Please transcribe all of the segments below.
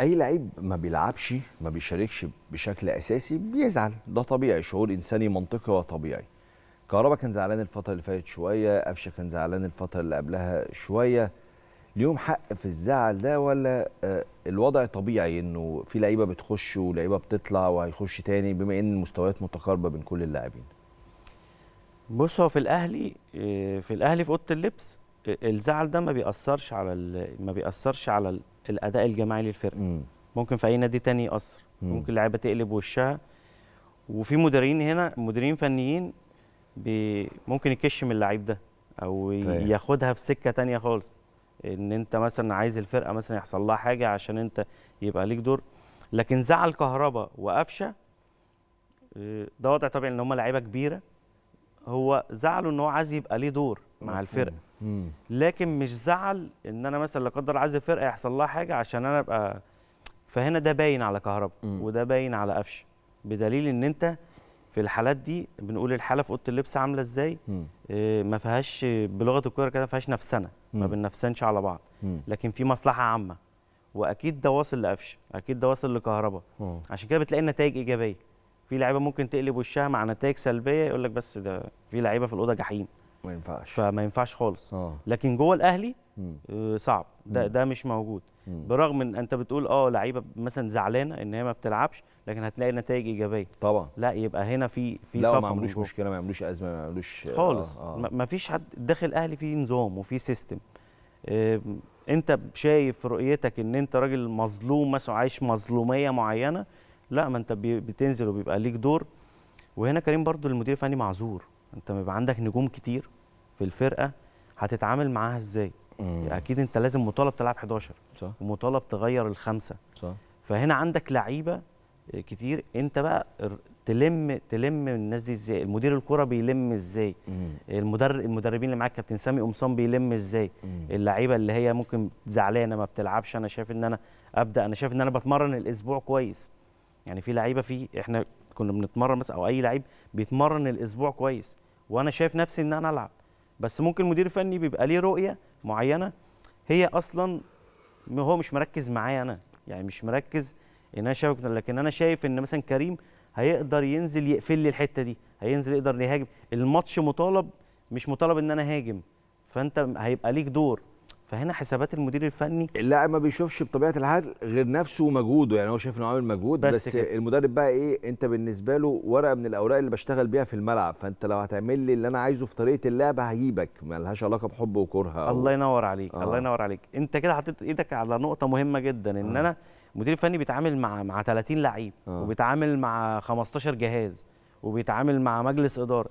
اي لعيب ما بيلعبش ما بيشاركش بشكل اساسي بيزعل ده طبيعي شعور انساني منطقي وطبيعي كهربا كان زعلان الفتره اللي فاتت شويه قفشه كان زعلان الفتره اللي قبلها شويه ليهم حق في الزعل ده ولا آه، الوضع طبيعي انه في لعيبه بتخش ولعيبه بتطلع وهيخش تاني بما ان المستويات متقاربه بين كل اللاعبين بص هو في الاهلي آه، في الاهلي في اوضه اللبس آه، الزعل ده ما بيأثرش على ما بيأثرش على الاداء الجماعي للفرقه ممكن في اي نادي تاني ياثر ممكن اللعيبه تقلب وشها وفي مديرين هنا مديرين فنيين بي ممكن يكش من اللعيب ده او ياخدها في سكه تانية خالص ان انت مثلا عايز الفرقه مثلا يحصل لها حاجه عشان انت يبقى ليك دور لكن زعل كهربا وقفشه آه، ده وضع طبيعي ان هم لعيبه كبيره هو زعله ان هو عايز يبقى ليه دور مع الفرقه لكن مش زعل ان انا مثلا لا قدر عايز الفرقه يحصل لها حاجه عشان انا ابقى فهنا ده باين على كهرباء وده باين على قفشه بدليل ان انت في الحالات دي بنقول الحاله في اوضه اللبس عامله ازاي إيه ما فيهاش بلغه الكوره كده ما فيهاش نفسنه ما بننفسنش على بعض مم. لكن في مصلحه عامه واكيد ده واصل لقفشه اكيد ده واصل لكهرباء عشان كده بتلاقي النتائج ايجابيه في لعيبه ممكن تقلب وشها مع نتائج سلبيه يقول لك بس ده في لعيبه في الاوضه جحيم ما ينفعش فما ينفعش خالص أوه. لكن جوه الاهلي آه، صعب ده مم. ده مش موجود مم. برغم ان انت بتقول اه لعيبه مثلا زعلانه ان هي ما بتلعبش لكن هتلاقي نتائج ايجابيه طبعا لا يبقى هنا في في صفقه ما عملوش مشكله ما عملوش ازمه ما عملوش آه، خالص آه. آه. ما فيش حد داخل الاهلي في نظام وفي سيستم انت شايف رؤيتك ان انت راجل مظلوم مثلا عايش مظلوميه معينه لا ما انت بتنزل وبيبقى ليك دور وهنا كريم برضو المدير الفني معذور انت بيبقى عندك نجوم كتير في الفرقه هتتعامل معاها ازاي مم. يعني اكيد انت لازم مطالب تلعب 11 صح. ومطالب تغير الخمسه صح. فهنا عندك لعيبه آه، كتير انت بقى تلم تلم الناس دي ازاي المدير الكره بيلم ازاي المدرب المدربين اللي معاك كابتن سامي قمصان بيلم ازاي اللعيبه اللي هي ممكن زعلانه ما بتلعبش انا شايف ان انا ابدا انا شايف ان انا بتمرن الاسبوع كويس يعني في لعيبه في احنا كنا بنتمرن مثلا او اي لعيب بيتمرن الاسبوع كويس وانا شايف نفسي ان انا العب بس ممكن المدير الفني بيبقى ليه رؤيه معينه هي اصلا هو مش مركز معايا انا يعني مش مركز ان انا شايف لكن انا شايف ان مثلا كريم هيقدر ينزل يقفل لي الحته دي هينزل يقدر يهاجم الماتش مطالب مش مطالب ان انا هاجم فانت هيبقى ليك دور فهنا حسابات المدير الفني اللاعب ما بيشوفش بطبيعه الحال غير نفسه ومجهوده يعني هو شايف انه عامل مجهود بس, بس المدرب بقى ايه انت بالنسبه له ورقه من الاوراق اللي بشتغل بيها في الملعب فانت لو هتعمل لي اللي انا عايزه في طريقه اللعب هجيبك مالهاش علاقه بحب وكره الله ينور عليك آه. الله ينور عليك انت كده حطيت ايدك على نقطه مهمه جدا ان آه. انا المدير الفني بيتعامل مع مع 30 لعيب آه. وبيتعامل مع 15 جهاز وبيتعامل مع مجلس اداره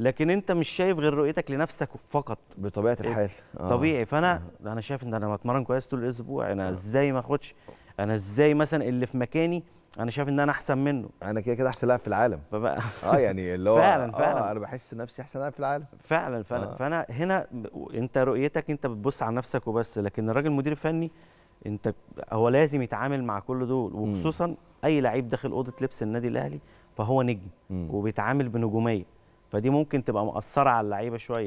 لكن انت مش شايف غير رؤيتك لنفسك فقط بطبيعه إيه، الحال آه. طبيعي فانا آه. انا شايف ان انا بتمرن كويس طول الاسبوع انا آه. ازاي ما اخدش انا ازاي مثلا اللي في مكاني انا شايف ان انا احسن منه انا كده كده احسن لاعب في العالم فبقى اه يعني اللي هو فعلا آه، فعلا آه انا بحس نفسي احسن لاعب في العالم فعلا فعلا آه. فانا هنا انت رؤيتك انت بتبص على نفسك وبس لكن الراجل المدير الفني انت هو لازم يتعامل مع كل دول وخصوصا م. اي لعيب داخل اوضه لبس النادي الاهلي فهو نجم م. وبيتعامل بنجوميه فدي ممكن تبقى مأثره على اللعيبه شويه